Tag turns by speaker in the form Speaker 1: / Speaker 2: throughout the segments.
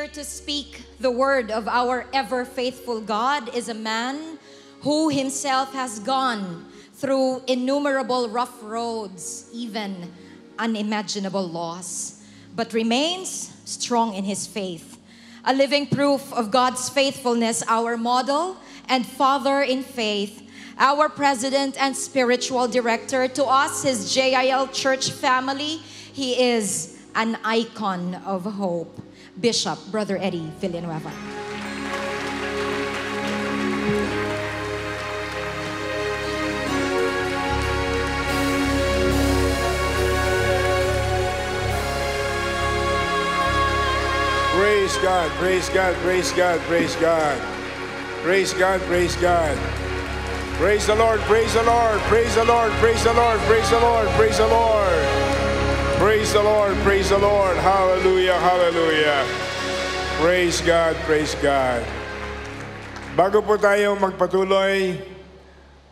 Speaker 1: here to speak the word of our ever faithful God is a man who himself has gone through innumerable rough roads, even unimaginable loss, but remains strong in his faith. A living proof of God's faithfulness, our model and father in faith, our president and spiritual director. To us, his JIL church family, he is an icon of hope. Bishop Brother Eddie Villanueva. Praise God, praise God, praise God, praise God. Praise God, praise God. Praise the Lord, praise the Lord, praise the Lord, praise the Lord, praise the Lord, praise the Lord. Praise the Lord. Praise the Lord, praise the Lord. Hallelujah, hallelujah. Praise God, praise God. Bago po tayo magpatuloy,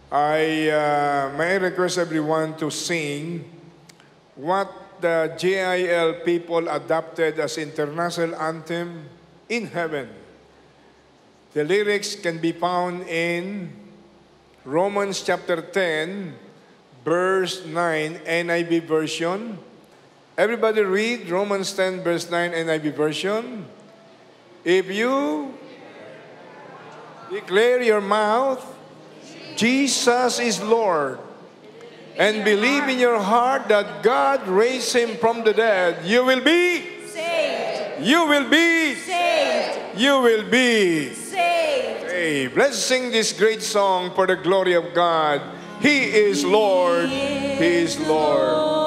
Speaker 1: I uh, may request everyone to sing what the JIL people adopted as international anthem in heaven. The lyrics can be found in Romans chapter 10, verse 9, NIV version. Everybody read Romans 10, verse 9, NIV version. If you declare your mouth, Jesus is Lord, and believe in your heart that God raised him from the dead, you will be saved. You will be saved. You will be saved. Hey, Let's sing this great song for the glory of God. He is Lord. He is Lord.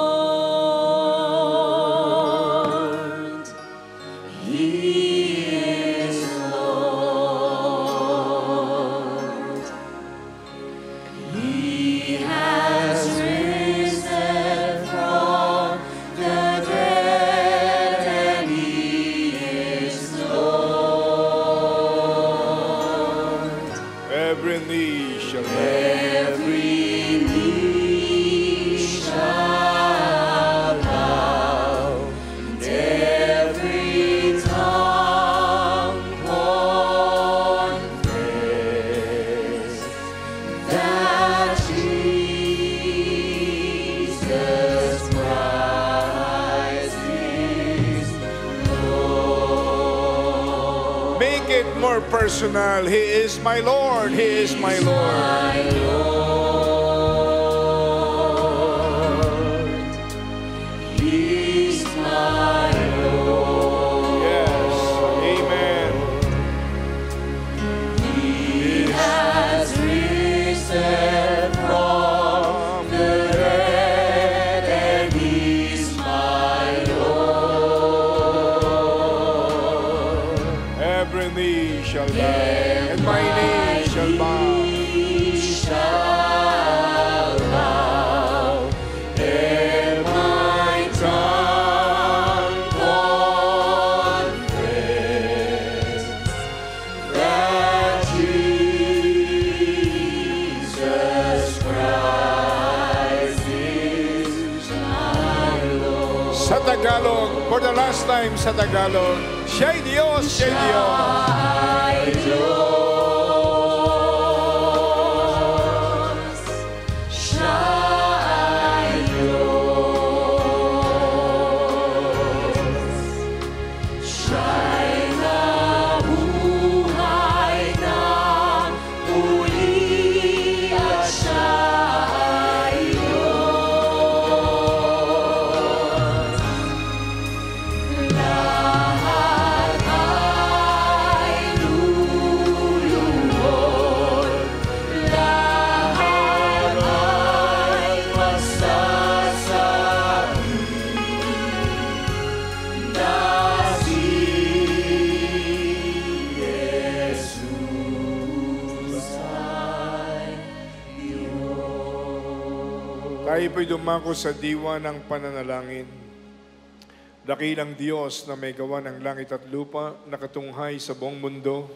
Speaker 1: He is my Lord. He is my Lord. sa Tagalog, for the last time sa Tagalog, Siya'y Diyos, Siya'y Diyos. Siya'y Diyos. ako'y dumako sa diwa ng pananalangin. Dakilang Diyos na may gawa ng langit at lupa, nakatunghay sa buong mundo,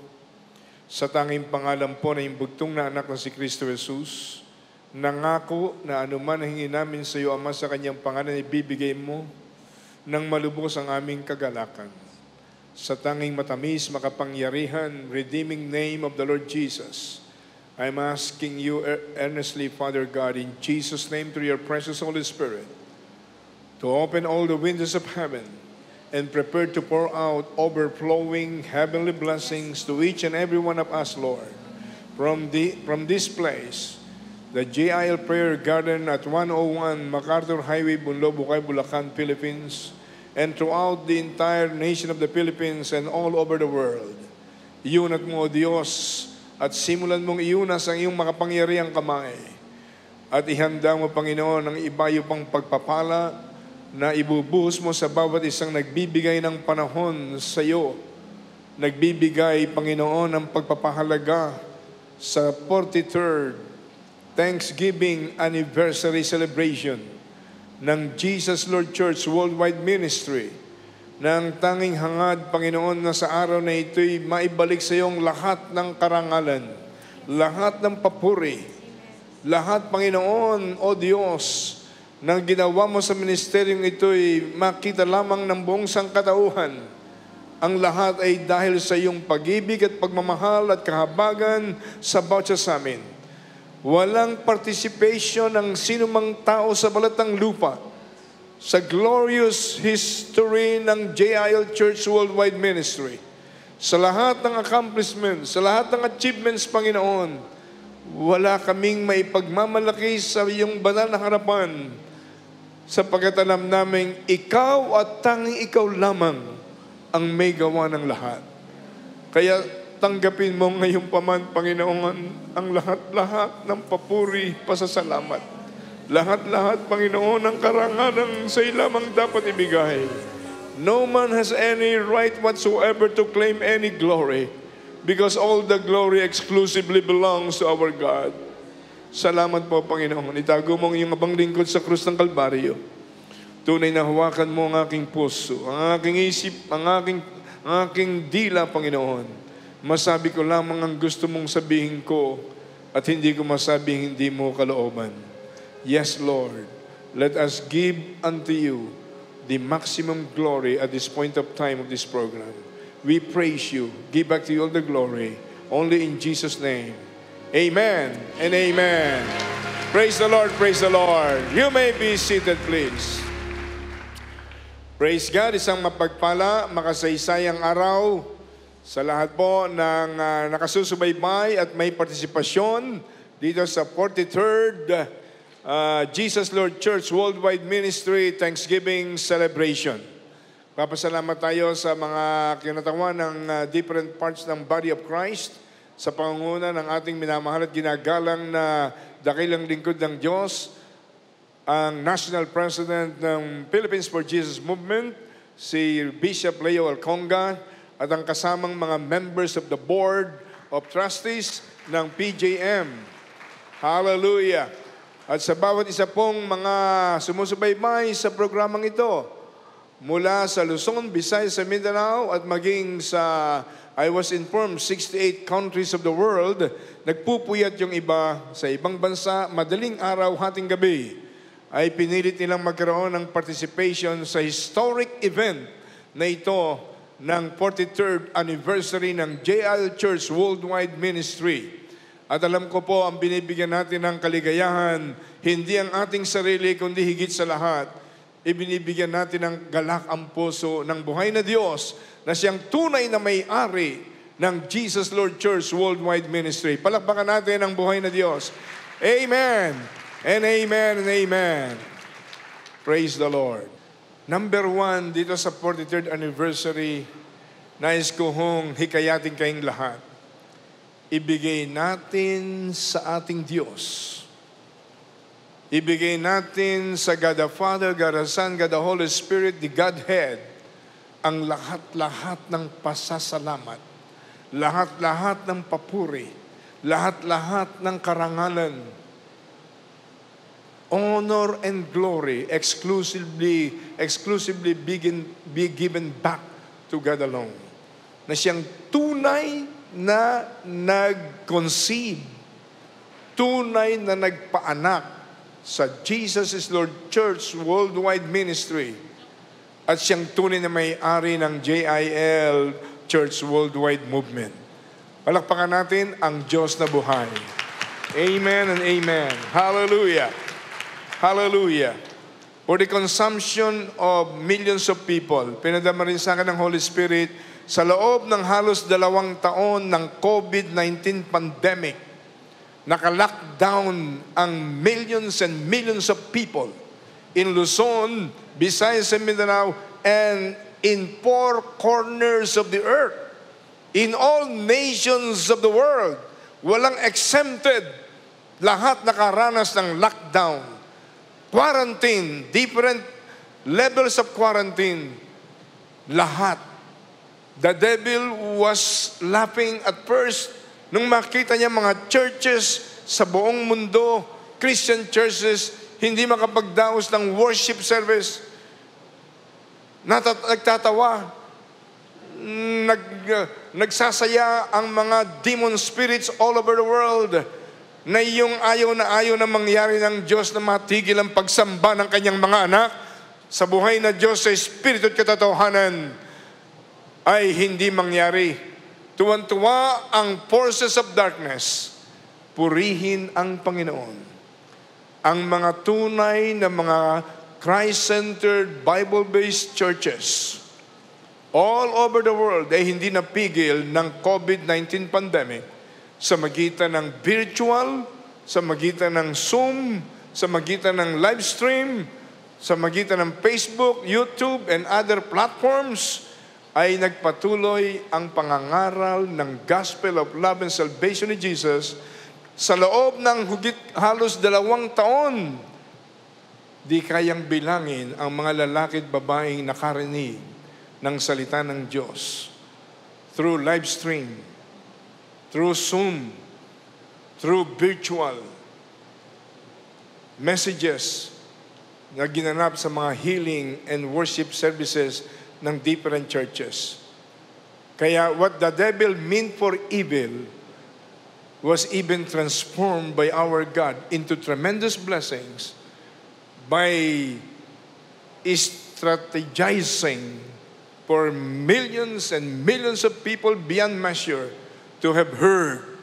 Speaker 1: sa tanging pangalan po na imbugtong na anak na si Kristo Jesus, nangako na anuman ang hingin namin sa iyo, Ama, sa kanyang pangalan, ibibigay mo nang malubos ang aming kagalakan. Sa tanging matamis, makapangyarihan, redeeming name of the Lord Jesus, I'm asking you earnestly, Father God, in Jesus' name through your precious Holy Spirit, to open all the windows of heaven and prepare to pour out overflowing heavenly blessings to each and every one of us, Lord, from, the, from this place, the JIL Prayer Garden at 101 MacArthur Highway, Bunlobucay, Bulacan, Philippines, and throughout the entire nation of the Philippines and all over the world. Iunat mo, Dios, at simulan mong iunas ang iyong makapangyariang kamay. At ihanda mo, Panginoon, ang ibayo pang pagpapala na ibubuhos mo sa bawat isang nagbibigay ng panahon sa iyo. Nagbibigay, Panginoon, ng pagpapahalaga sa 43rd Thanksgiving Anniversary Celebration ng Jesus Lord Church Worldwide Ministry ang tanging hangad, Panginoon, na sa araw na ito'y maibalik sa iyong lahat ng karangalan, lahat ng papuri, lahat, Panginoon, O Diyos, nang ginawa mo sa ministeryong ito'y makita lamang ng buong sangkatauhan. Ang lahat ay dahil sa iyong pag-ibig at pagmamahal at kahabagan sa bawat sa amin. Walang participation ng sinumang tao sa balat ng lupa sa glorious history ng JIL Church Worldwide Ministry, sa lahat ng accomplishments, sa lahat ng achievements, Panginoon, wala kaming maipagmamalaki sa iyong banal na harapan sapagkat alam namin, ikaw at tanging ikaw lamang ang may gawa ng lahat. Kaya tanggapin mo ngayon pa man, Panginoon, ang lahat-lahat ng papuri, pasasalamat lahat-lahat, Panginoon, ang karangalan sa ilamang dapat ibigay. No man has any right whatsoever to claim any glory because all the glory exclusively belongs to our God. Salamat po, Panginoon. Itago mo ang iyong abang lingkod sa krus ng Kalbaryo. Tunay na hawakan mo ang aking puso, ang aking isip, ang aking, ang aking dila, Panginoon. Masabi ko lamang ang gusto mong sabihin ko at hindi ko masabi hindi mo kalooban. Yes, Lord, let us give unto you the maximum glory at this point of time of this program. We praise you. Give back to you all the glory. Only in Jesus' name. Amen and amen. Praise the Lord, praise the Lord. You may be seated, please. Praise God, isang mapagpala, makasaysayang araw sa lahat po ng uh, nakasusubaybay at may partisipasyon dito sa 43rd uh, Jesus Lord Church Worldwide Ministry Thanksgiving Celebration. Papasalamat tayo sa mga kinatawan ng uh, different parts ng Body of Christ sa pangunguna ng ating minamahal at ginagalang na dakilang lingkod ng Diyos, ang National President ng Philippines for Jesus Movement, si Bishop Leo Alconga, at ang kasamang mga members of the Board of Trustees ng PJM. Hallelujah! at sa bawat isa pong mga sumusubaybay sa programang ito mula sa Luzon, Visayas, sa Mindanao at maging sa I was informed 68 countries of the world nagpupuyat yung iba sa ibang bansa madaling araw hating gabi ay pinilit nilang magkaroon ng participation sa historic event na ito ng 43rd anniversary ng JL Church Worldwide Ministry. At alam ko po ang binibigyan natin ng kaligayahan, hindi ang ating sarili kundi higit sa lahat. Ibinibigyan natin ng galak ang puso ng buhay na Diyos na siyang tunay na may-ari ng Jesus Lord Church Worldwide Ministry. Palakpakan natin ang buhay na Diyos. Amen and amen and amen. Praise the Lord. Number one, dito sa 43rd anniversary, nais ko hong hikayatin kayong lahat ibigay natin sa ating Diyos. Ibigay natin sa God the Father, God the Son, God the Holy Spirit, the Godhead, ang lahat-lahat ng pasasalamat, lahat-lahat ng papuri, lahat-lahat ng karangalan, honor and glory exclusively exclusively be given, be given back to God alone. Na siyang tunay na nag-conceive, tunay na nagpaanak sa Jesus is Lord Church Worldwide Ministry at siyang tunay na may-ari ng JIL Church Worldwide Movement. Palakpakan natin ang Diyos na buhay. Amen and amen. Hallelujah. Hallelujah. For the consumption of millions of people, pinadama rin sa akin ng Holy Spirit, sa loob ng halos dalawang taon ng COVID-19 pandemic, naka-lockdown ang millions and millions of people in Luzon, Visayas and Mindanao, and in four corners of the earth, in all nations of the world, walang exempted, lahat nakaranas ng lockdown, quarantine, different levels of quarantine, lahat The devil was laughing at first nung makita niya mga churches sa buong mundo, Christian churches, hindi makapagdaos ng worship service. Natat- nagtatawa, nag, uh, nagsasaya ang mga demon spirits all over the world na yung ayaw na ayaw na mangyari ng Diyos na matigil ang pagsamba ng kanyang mga anak sa buhay na Diyos sa Espiritu at katotohanan ay hindi mangyari. Tuwan-tuwa ang forces of darkness. Purihin ang Panginoon. Ang mga tunay na mga Christ-centered, Bible-based churches all over the world ay hindi napigil ng COVID-19 pandemic sa magitan ng virtual, sa magitan ng Zoom, sa magitan ng live stream, sa magitan ng Facebook, YouTube, and other platforms – ay nagpatuloy ang pangangaral ng Gospel of Love and Salvation ni Jesus sa loob ng hugit halos dalawang taon. Di kayang bilangin ang mga lalaki at babaeng nakarinig ng salita ng Diyos through live stream, through Zoom, through virtual messages na ginanap sa mga healing and worship services ng different churches. Kaya what the devil meant for evil was even transformed by our God into tremendous blessings by strategizing for millions and millions of people beyond measure to have heard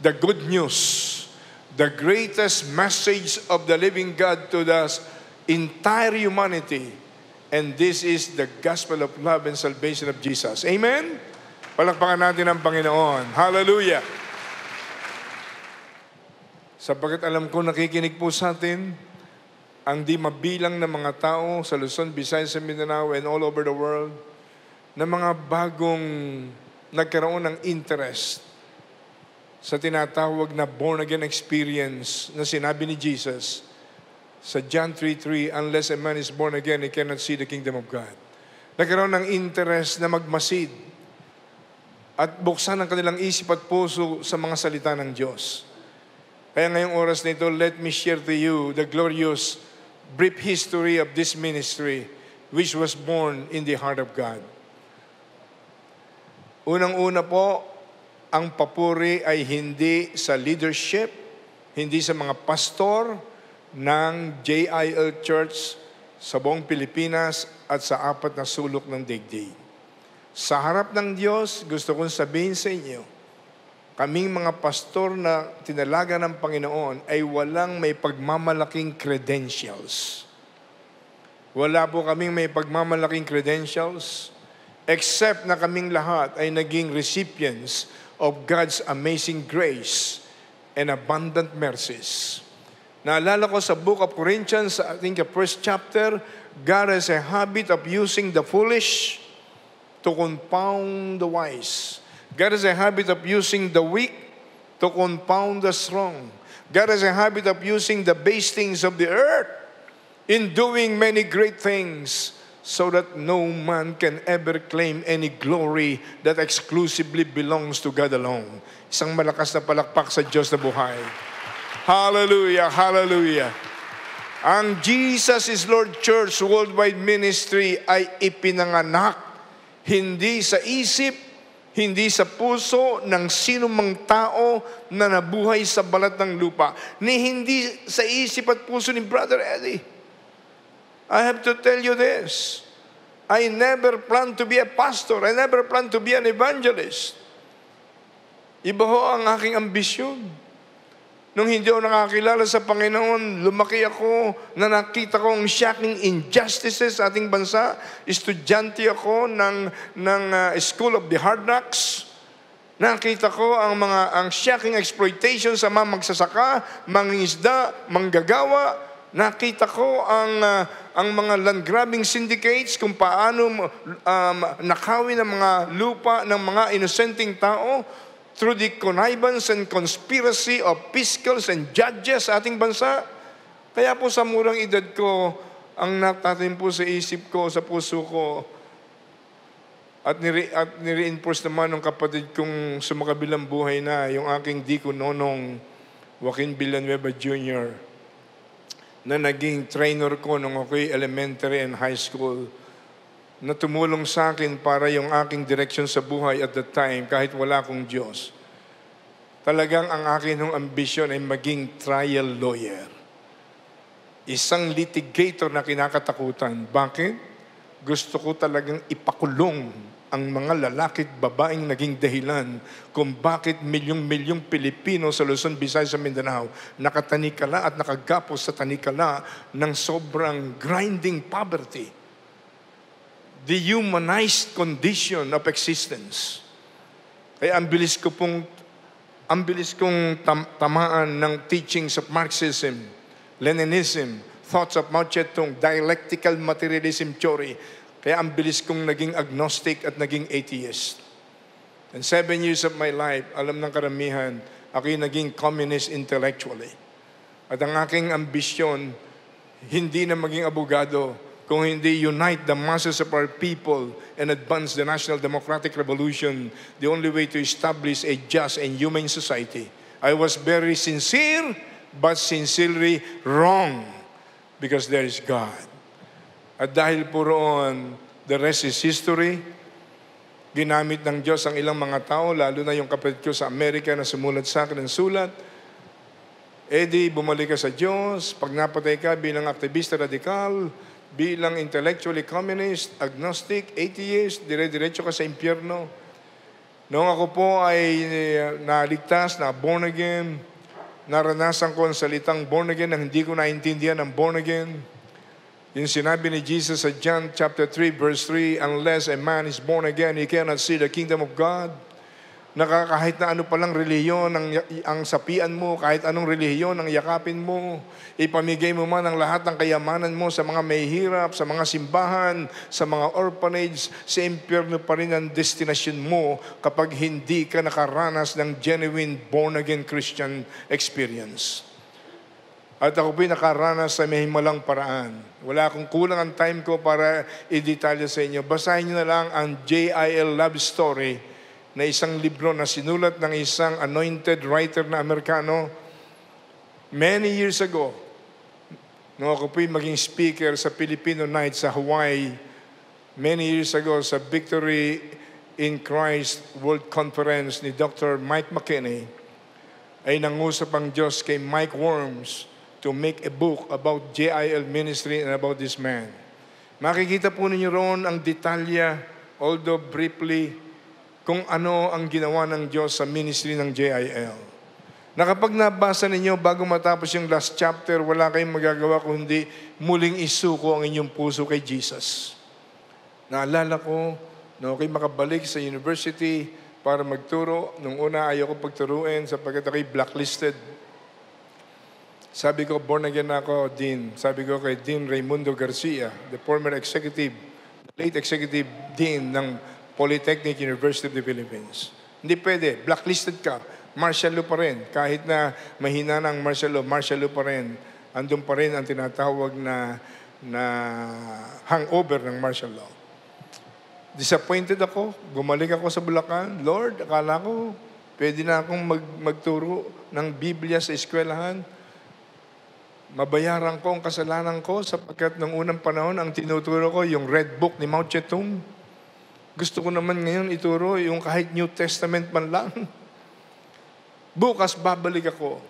Speaker 1: the good news, the greatest message of the living God to the entire humanity And this is the gospel of love and salvation of Jesus. Amen? Palakpakan natin ang Panginoon. Hallelujah! Sabagat alam ko nakikinig po sa atin ang di mabilang na mga tao sa Luzon, Visayas, sa Mindanao, and all over the world na mga bagong nagkaroon ng interest sa tinatawag na born-again experience na sinabi ni Jesus – sa John 3.3, unless a man is born again, he cannot see the kingdom of God. Nagkaroon ng interest na magmasid at buksan ang kanilang isip at puso sa mga salita ng Diyos. Kaya ngayong oras nito, let me share to you the glorious brief history of this ministry which was born in the heart of God. Unang-una po, ang papuri ay hindi sa leadership, hindi sa mga pastor, ng JIL Church sa buong Pilipinas at sa apat na sulok ng digdig. Sa harap ng Diyos, gusto kong sabihin sa inyo, kaming mga pastor na tinalaga ng Panginoon ay walang may pagmamalaking credentials. Wala po kaming may pagmamalaking credentials except na kaming lahat ay naging recipients of God's amazing grace and abundant mercies. Naalala ko sa book of Corinthians, I think the first chapter, God has a habit of using the foolish to confound the wise. God has a habit of using the weak to confound the strong. God has a habit of using the base things of the earth in doing many great things so that no man can ever claim any glory that exclusively belongs to God alone. Isang malakas na palakpak sa Diyos na buhay. Hallelujah, hallelujah. Ang Jesus is Lord Church Worldwide Ministry ay ipinanganak hindi sa isip, hindi sa puso ng sinumang tao na nabuhay sa balat ng lupa, ni hindi sa isip at puso ni Brother Eddie. I have to tell you this. I never planned to be a pastor. I never planned to be an evangelist. Iba ho ang aking ambisyon. Nung hindi ako nakakilala sa Panginoon, lumaki ako na nakita ko ang shocking injustices sa ating bansa. Estudyante ako ng, ng uh, School of the Hard Knocks. Nakita ko ang mga ang shocking exploitation sa mga magsasaka, mangisda, manggagawa, nakita ko ang uh, ang mga land grabbing syndicates kung paano um, nakawin ang mga lupa ng mga inosenteng tao through the connivance and conspiracy of fiscals and judges sa ating bansa. Kaya po sa murang edad ko, ang natatim po sa isip ko, sa puso ko, at, nire, at nire-enforce naman ng kapatid kong sumakabilang buhay na, yung aking di ko nonong Joaquin Villanueva Jr. na naging trainer ko nung ako'y elementary and high school na tumulong sa akin para yung aking direction sa buhay at that time kahit wala akong Diyos. Talagang ang akin hong ambisyon ay maging trial lawyer. Isang litigator na kinakatakutan. Bakit? Gusto ko talagang ipakulong ang mga lalaki at babaeng naging dahilan kung bakit milyong-milyong Pilipino sa Luzon, Visayas, sa Mindanao nakatanikala at nakagapos sa tanikala ng sobrang grinding poverty the humanized condition of existence. Kaya eh, ang bilis ko pong ang bilis kong tam- tamaan ng teachings of Marxism, Leninism, thoughts of Mao Tung, dialectical materialism theory. Kaya ang bilis kong naging agnostic at naging atheist. And seven years of my life, alam ng karamihan, ako'y naging communist intellectually. At ang aking ambisyon, hindi na maging abogado, kung hindi unite the masses of our people and advance the National Democratic Revolution, the only way to establish a just and humane society. I was very sincere, but sincerely wrong because there is God. At dahil po roon, the rest is history. Ginamit ng Diyos ang ilang mga tao, lalo na yung kapatid ko sa Amerika na sumulat sa akin ng sulat. Eddie, bumalik ka sa Diyos. Pag napatay ka bilang aktivista radikal, bilang intellectually communist, agnostic, atheist, dire-diretso ka sa impyerno. Noong ako po ay eh, naligtas, na born again, naranasan ko ang salitang born again na hindi ko naintindihan ang born again. Yung sinabi ni Jesus sa John chapter 3 verse 3, unless a man is born again, he cannot see the kingdom of God na kahit na ano palang reliyon ang, ang sapian mo, kahit anong reliyon ang yakapin mo, ipamigay mo man ang lahat ng kayamanan mo sa mga may hirap, sa mga simbahan, sa mga orphanage, sa impyerno pa rin ang destinasyon mo kapag hindi ka nakaranas ng genuine born-again Christian experience. At ako po'y nakaranas sa may himalang paraan. Wala akong kulang ang time ko para i-detalya sa inyo. Basahin nyo na lang ang JIL Love Story na isang libro na sinulat ng isang anointed writer na Amerikano many years ago. Nung ako po'y maging speaker sa Filipino Night sa Hawaii, many years ago sa Victory in Christ World Conference ni Dr. Mike McKinney, ay nangusap ang Diyos kay Mike Worms to make a book about JIL ministry and about this man. Makikita po ninyo roon ang detalya, although briefly, kung ano ang ginawa ng Diyos sa ministry ng JIL. Na nabasa ninyo bago matapos yung last chapter, wala kayong magagawa kundi muling isuko ang inyong puso kay Jesus. Naalala ko, na ako'y makabalik sa university para magturo. Nung una, ayaw ko pagturuin sapagkat ako'y blacklisted. Sabi ko, born again ako, Dean. Sabi ko kay Dean Raimundo Garcia, the former executive, late executive dean ng Polytechnic University of the Philippines. Hindi pwede. Blacklisted ka. Martial law pa rin. Kahit na mahina ng martial law, martial law pa rin. Andun pa rin ang tinatawag na, na hangover ng martial law. Disappointed ako. Gumalik ako sa Bulacan. Lord, akala ko pwede na akong mag, magturo ng Biblia sa eskwelahan mabayaran ko ang kasalanan ko sapagkat ng unang panahon ang tinuturo ko yung red book ni Mao Tse-tung. Gusto ko naman ngayon ituro yung kahit New Testament man lang. Bukas babalik ako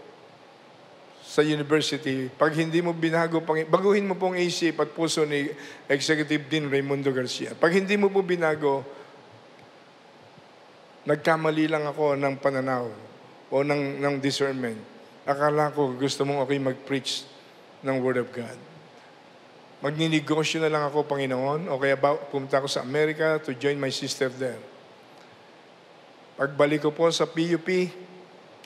Speaker 1: sa university. Pag hindi mo binago, baguhin mo pong isip at puso ni Executive Dean Raymondo Garcia. Pag hindi mo po binago, nagkamali lang ako ng pananaw o ng, ng discernment. Akala ko gusto mong okay mag-preach ng Word of God magninegosyo na lang ako, Panginoon, o kaya ba, pumunta ako sa Amerika to join my sister there. Pagbalik ko po sa PUP,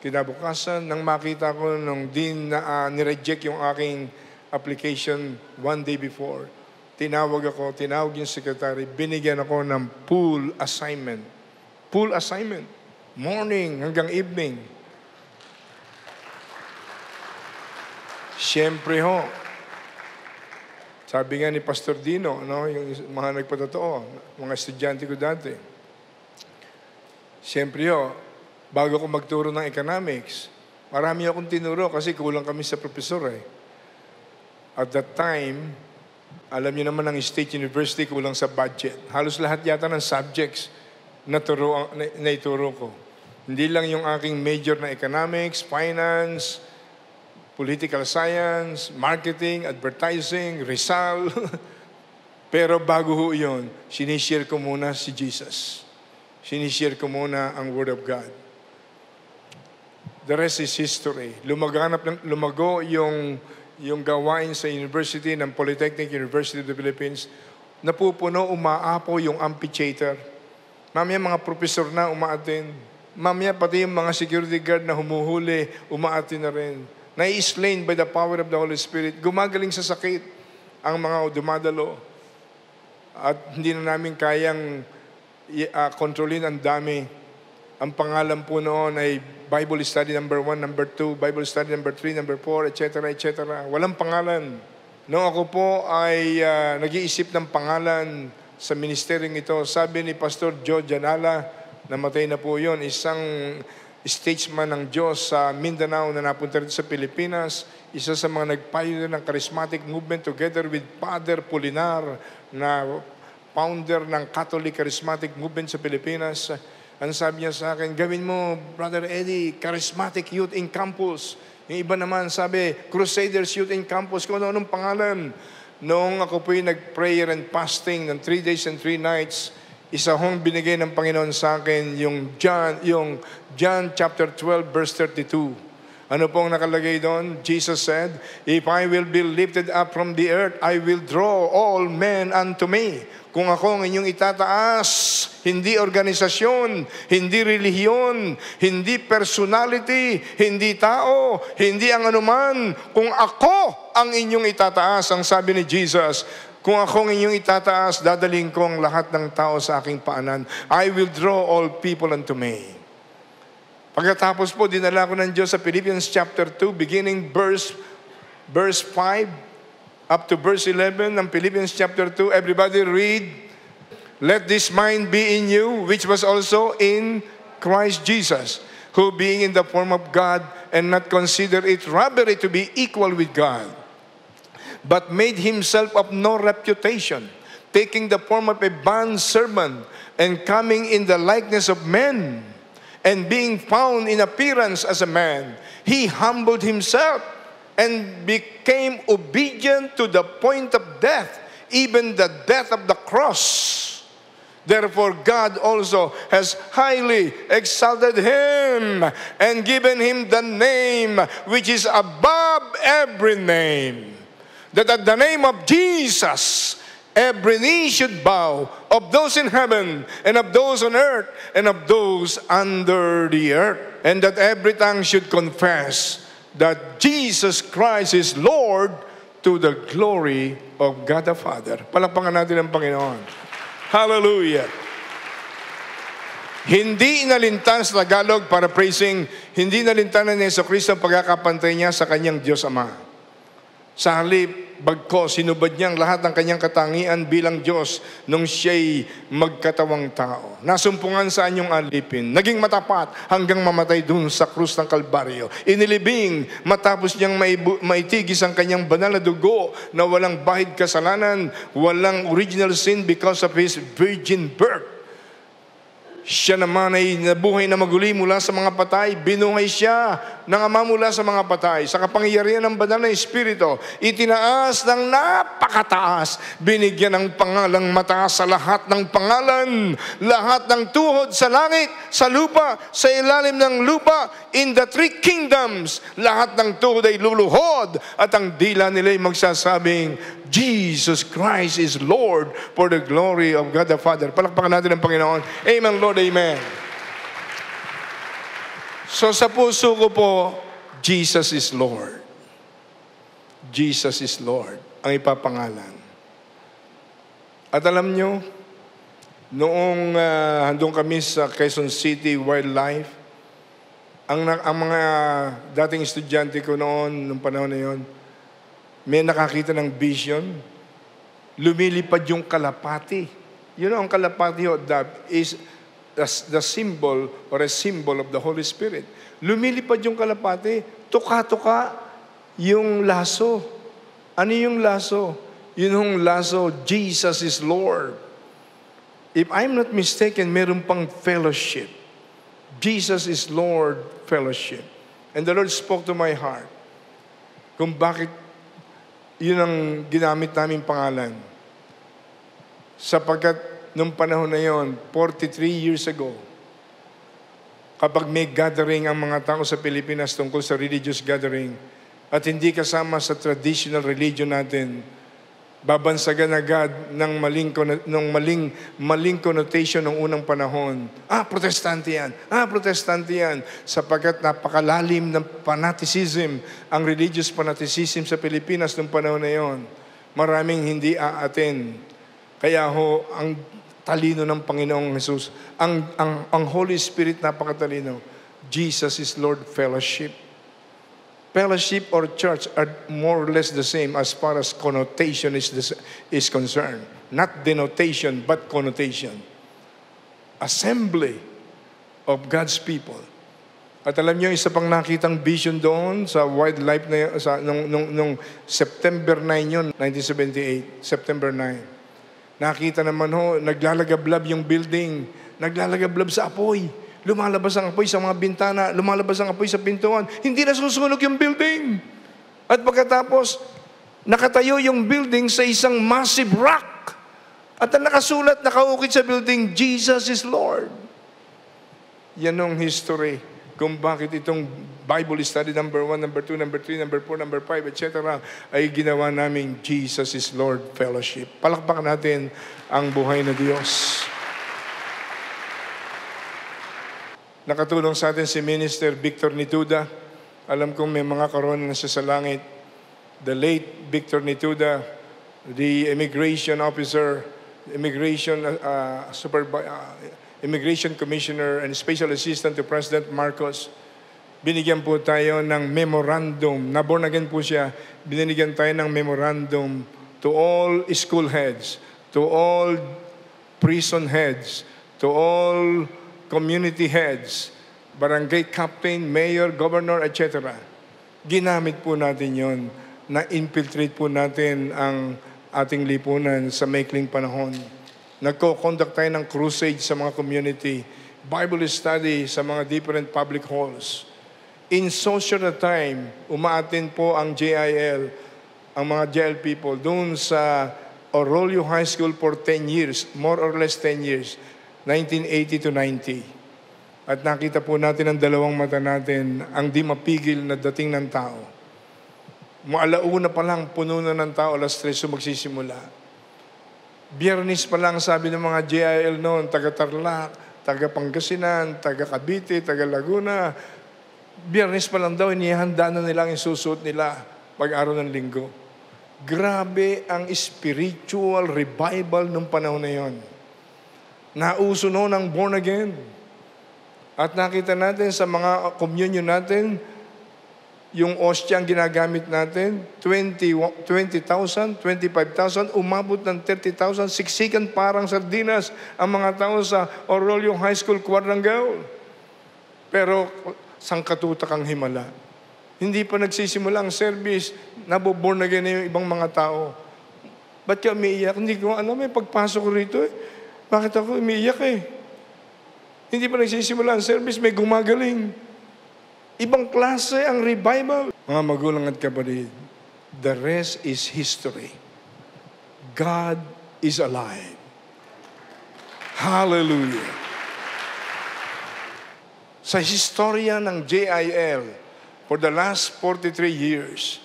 Speaker 1: kinabukasan, nang makita ko nung din na uh, nireject yung aking application one day before, tinawag ako, tinawag yung secretary, binigyan ako ng pool assignment. Pool assignment. Morning hanggang evening. Siyempre ho, sabi nga ni Pastor Dino, no, yung mga nagpatotoo, mga estudyante ko dati. Siyempre yo, bago ko magturo ng economics, marami akong tinuro kasi kulang kami sa profesor eh. At that time, alam niyo naman ang State University kulang sa budget. Halos lahat yata ng subjects na, turo, na, na ituro ko. Hindi lang yung aking major na economics, finance, political science, marketing, advertising, Rizal. Pero bago ho yun, sinishare ko muna si Jesus. Sinishare ko muna ang Word of God. The rest is history. Lumaganap, lumago yung, yung gawain sa University ng Polytechnic University of the Philippines. Napupuno, umaapo yung amphitheater. Mamaya mga professor na umaatin. Mamaya pati yung mga security guard na humuhuli, umaatin na rin na-explain by the power of the Holy Spirit, gumagaling sa sakit ang mga dumadalo at hindi na namin kayang uh, kontrolin ang dami. Ang pangalan po noon ay Bible study number 1, number 2, Bible study number 3, number 4, etc., etc. Walang pangalan. Noong ako po ay uh, nag-iisip ng pangalan sa ministering ito, sabi ni Pastor Joe Janala, namatay na po yon isang statesman ng Diyos sa Mindanao na napunta rin sa Pilipinas, isa sa mga nagpayo ng charismatic movement together with Father Pulinar na founder ng Catholic Charismatic Movement sa Pilipinas. Ang sabi niya sa akin, gawin mo, Brother Eddie, Charismatic Youth in Campus. Yung iba naman sabi, Crusaders Youth in Campus, kung ano-anong pangalan. Noong ako po'y nag-prayer and fasting ng three days and three nights, isa hong binigay ng Panginoon sa akin yung John, yung John chapter 12 verse 32. Ano pong nakalagay doon? Jesus said, If I will be lifted up from the earth, I will draw all men unto me. Kung ako ang inyong itataas, hindi organisasyon, hindi relihiyon, hindi personality, hindi tao, hindi ang anuman. Kung ako ang inyong itataas, ang sabi ni Jesus, kung akong inyong itataas, dadaling ko ang lahat ng tao sa aking paanan. I will draw all people unto me. Pagkatapos po, dinala ko ng Diyos sa Philippians chapter 2, beginning verse, verse 5 up to verse 11 ng Philippians chapter 2. Everybody read. Let this mind be in you, which was also in Christ Jesus, who being in the form of God, and not consider it robbery to be equal with God but made himself of no reputation, taking the form of a bond servant, and coming in the likeness of men, and being found in appearance as a man, he humbled himself and became obedient to the point of death, even the death of the cross. Therefore, God also has highly exalted him and given him the name which is above every name that at the name of Jesus, every knee should bow of those in heaven and of those on earth and of those under the earth, and that every tongue should confess that Jesus Christ is Lord to the glory of God the Father. Palapangan natin ang Panginoon. Hallelujah. Hindi inalintan sa Tagalog para praising, hindi nalintan ni Yeso Kristo ang pagkakapantay niya sa kanyang Diyos Ama. Sa halip, bagko, sinubad niyang lahat ng kanyang katangian bilang Diyos nung siya'y magkatawang tao. Nasumpungan sa anyong alipin, naging matapat hanggang mamatay dun sa krus ng Kalbaryo. Inilibing matapos niyang maibu- maitigis ang kanyang banal na dugo na walang bahid kasalanan, walang original sin because of his virgin birth. Siya naman ay nabuhay na maguli mula sa mga patay. Binuhay siya ng Ama sa mga patay, sa kapangyarihan ng banal na Espiritu, itinaas ng napakataas, binigyan ng pangalang mataas sa lahat ng pangalan, lahat ng tuhod sa langit, sa lupa, sa ilalim ng lupa, in the three kingdoms, lahat ng tuhod ay luluhod at ang dila nila ay magsasabing, Jesus Christ is Lord for the glory of God the Father. Palakpakan natin ang Panginoon. Amen, Lord. Amen. So sa puso ko po, Jesus is Lord. Jesus is Lord. Ang ipapangalan. At alam nyo, noong uh, ah, handong kami sa Quezon City Wildlife, ang, ang mga dating estudyante ko noon, nung panahon na yon, may nakakita ng vision, lumilipad yung kalapati. You know, ang kalapati ho, Dab, is the symbol or a symbol of the Holy Spirit. Lumilipad yung kalapate, tuka-tuka yung laso. Ano yung laso? Yun yung laso, Jesus is Lord. If I'm not mistaken, meron pang fellowship. Jesus is Lord fellowship. And the Lord spoke to my heart kung bakit yun ang ginamit namin pangalan. Sapagkat nung panahon na yon, 43 years ago, kapag may gathering ang mga tao sa Pilipinas tungkol sa religious gathering at hindi kasama sa traditional religion natin, babansagan agad ng maling, ng maling, maling connotation ng unang panahon. Ah, protestante yan. Ah, protestante yan. Sapagkat napakalalim ng fanaticism, ang religious fanaticism sa Pilipinas noong panahon na yon. Maraming hindi aaten. Kaya ho, ang talino ng Panginoong Jesus. Ang, ang, ang Holy Spirit napakatalino. Jesus is Lord Fellowship. Fellowship or church are more or less the same as far as connotation is, this, is concerned. Not denotation, but connotation. Assembly of God's people. At alam niyo, isa pang nakitang vision doon sa wildlife na, sa, nung, nung, nung September 9 yun, 1978, September 9. Nakita naman ho, naglalagablab yung building. Naglalagablab sa apoy. Lumalabas ang apoy sa mga bintana. Lumalabas ang apoy sa pintuan. Hindi nasusunog yung building. At pagkatapos, nakatayo yung building sa isang massive rock. At ang nakasulat, nakaukit sa building, Jesus is Lord. Yan ang history kung bakit itong Bible study number 1, number 2, number 3, number 4, number 5, etc. ay ginawa naming Jesus is Lord Fellowship. Palakpakan natin ang buhay na Diyos. Nakatulong sa atin si Minister Victor Nituda. Alam kong may mga karon na siya sa langit. The late Victor Nituda, the immigration officer, immigration uh, supervisor, uh, Immigration Commissioner and Special Assistant to President Marcos, binigyan po tayo ng memorandum. Naborn again po siya, binigyan tayo ng memorandum to all school heads, to all prison heads, to all community heads, barangay captain, mayor, governor, etc. Ginamit po natin yon na infiltrate po natin ang ating lipunan sa maikling panahon. Nagko-conduct tayo ng crusade sa mga community, Bible study sa mga different public halls. In so short a time, umaatin po ang JIL, ang mga JIL people, doon sa Orolio High School for 10 years, more or less 10 years, 1980 to 90. At nakita po natin ang dalawang mata natin, ang di mapigil na dating ng tao. Maalauna pa lang, puno na ng tao, alas 3 so magsisimula. Biyernes pa lang, sabi ng mga JIL noon, taga Tarlac, taga Pangasinan, taga Cavite, taga Laguna. Biyernes pa lang daw, inihanda na nilang isusuot nila pag-araw ng linggo. Grabe ang spiritual revival nung panahon na yon. Nauso noon ang born again. At nakita natin sa mga communion natin, yung ostyang ginagamit natin, 20,000, 25,000, umabot ng 30,000. Siksikan parang sardinas ang mga tao sa Orolio High School Quadrangle. Pero sangkatutak ang himala. Hindi pa nagsisimula ang service, naboborn again na yung ibang mga tao. Ba't ka umiiyak? Hindi ko alam eh, pagpasok ko rito eh. Bakit ako umiiyak eh? Hindi pa nagsisimula ang service, may gumagaling. Ibang klase ang revival. Mga magulang at kapatid, the rest is history. God is alive. Hallelujah. Sa historia ng JIL, for the last 43 years,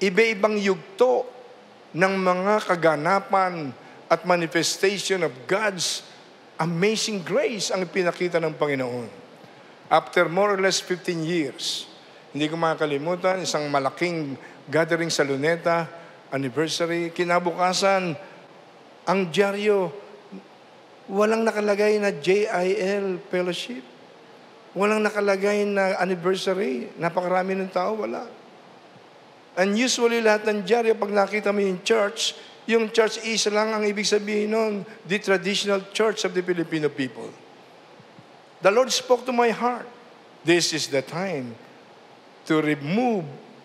Speaker 1: iba-ibang yugto ng mga kaganapan at manifestation of God's amazing grace ang pinakita ng Panginoon. After more or less 15 years, hindi ko makakalimutan, isang malaking gathering sa Luneta, anniversary, kinabukasan, ang dyaryo, walang nakalagay na JIL Fellowship. Walang nakalagay na anniversary. Napakarami ng tao, wala. And usually lahat ng dyaryo, pag nakita mo yung church, yung church isa lang ang ibig sabihin nun, the traditional church of the Filipino people. The Lord spoke to my heart. This is the time to remove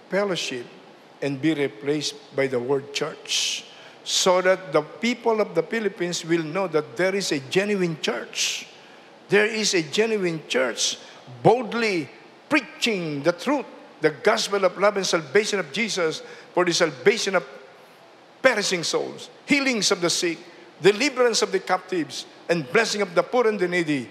Speaker 1: fellowship and be replaced by the word church so that the people of the Philippines will know that there is a genuine church. There is a genuine church boldly preaching the truth, the gospel of love and salvation of Jesus for the salvation of perishing souls, healings of the sick, deliverance of the captives, and blessing of the poor and the needy.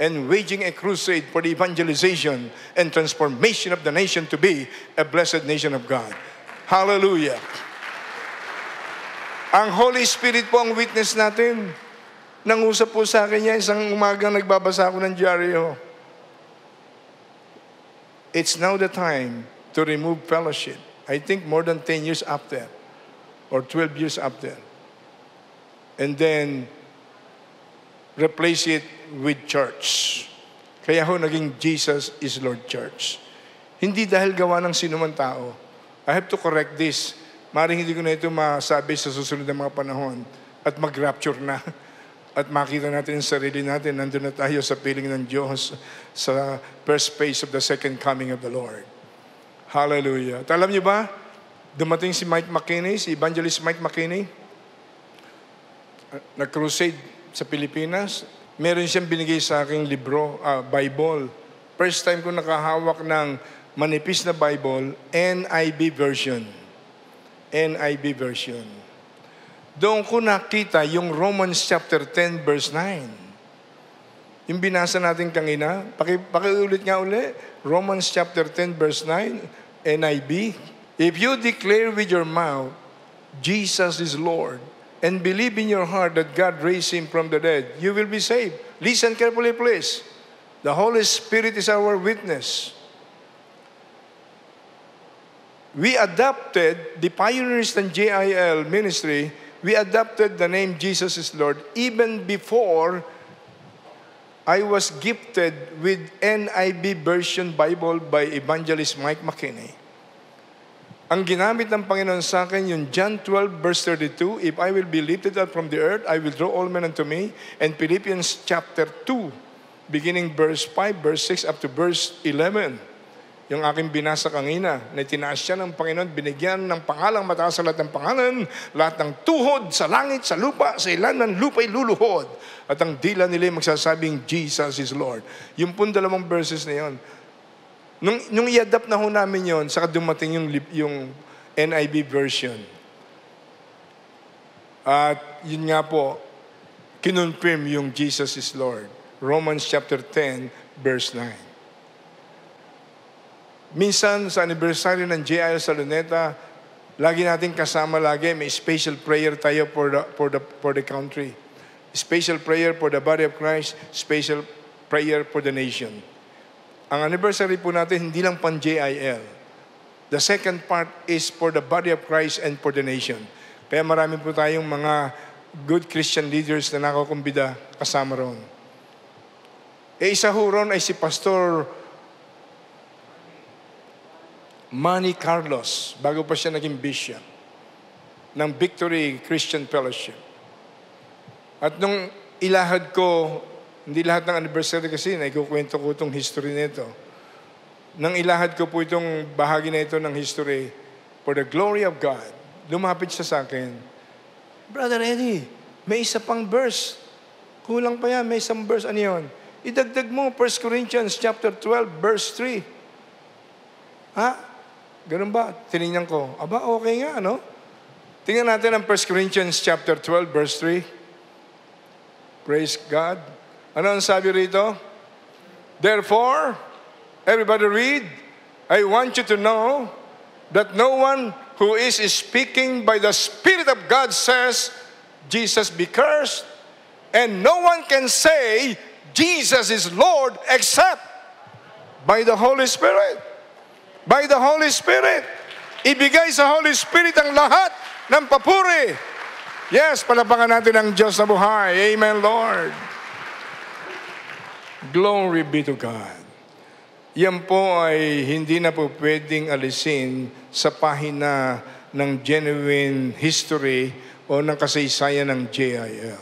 Speaker 1: and waging a crusade for the evangelization and transformation of the nation to be a blessed nation of God. Hallelujah. Ang Holy Spirit po ang witness natin. Nangusap po sa akin niya, isang umaga nagbabasa ako ng diaryo. It's now the time to remove fellowship. I think more than 10 years after or 12 years after. And then replace it with church. Kaya ho naging Jesus is Lord Church. Hindi dahil gawa ng sinuman tao. I have to correct this. Maring hindi ko na ito masabi sa susunod na mga panahon at mag-rapture na. At makita natin ang sarili natin, nandun na tayo sa piling ng Diyos sa first phase of the second coming of the Lord. Hallelujah. At alam niyo ba, dumating si Mike McKinney, si Evangelist Mike McKinney, nag-crusade sa Pilipinas, meron siyang binigay sa aking libro, uh, Bible. First time ko nakahawak ng manipis na Bible, NIB version. NIB version. Doon ko nakita yung Romans chapter 10 verse 9. Yung binasa natin kanina, paki, pakiulit nga uli, Romans chapter 10 verse 9, NIB. If you declare with your mouth, Jesus is Lord, and believe in your heart that God raised him from the dead, you will be saved. Listen carefully, please. The Holy Spirit is our witness. We adopted the pioneers and JIL ministry, we adopted the name Jesus is Lord even before I was gifted with NIB version Bible by evangelist Mike McKinney. Ang ginamit ng Panginoon sa akin, yung John 12 verse 32, If I will be lifted up from the earth, I will draw all men unto me. And Philippians chapter 2, beginning verse 5, verse 6 up to verse 11. Yung aking binasa kanina, na tinaas siya ng Panginoon, binigyan ng pangalang mataas sa lahat ng pangalan, lahat ng tuhod sa langit, sa lupa, sa ilan ng lupa'y luluhod. At ang dila nila magsasabing, Jesus is Lord. Yung pong dalawang verses na yon, Nung, nung i-adapt na ho namin yon, saka dumating yung, yung NIV version. At yun nga po, kinonfirm yung Jesus is Lord. Romans chapter 10, verse 9. Minsan sa anniversary ng J.I.L. Saloneta, lagi nating kasama lagi, may special prayer tayo for the, for the, for the country. Special prayer for the body of Christ, special prayer for the nation. Ang anniversary po natin, hindi lang pan JIL. The second part is for the body of Christ and for the nation. Kaya marami po tayong mga good Christian leaders na nakakumbida kasama roon. E isa ho roon ay si Pastor Manny Carlos, bago pa siya naging bishop ng Victory Christian Fellowship. At nung ilahad ko hindi lahat ng anniversary kasi, naikukwento ko itong history nito. Nang ilahad ko po itong bahagi na ito ng history, for the glory of God, lumapit siya sa akin, Brother Eddie, may isa pang verse. Kulang pa yan, may isang verse. Ano yun? Idagdag mo, 1 Corinthians chapter 12, verse 3. Ha? Ganun ba? Tinignan ko. Aba, okay nga, ano? Tingnan natin ang 1 Corinthians chapter 12, verse 3. Praise God. Ano ang sabi rito? Therefore, everybody read, I want you to know that no one who is speaking by the Spirit of God says, Jesus be cursed. And no one can say, Jesus is Lord except by the Holy Spirit. By the Holy Spirit. Ibigay sa Holy Spirit ang lahat ng papuri. Yes, palabangan natin ang Diyos na buhay. Amen, Lord. Glory be to God. Yan po ay hindi na po pwedeng alisin sa pahina ng genuine history o ng kasaysayan ng JIL.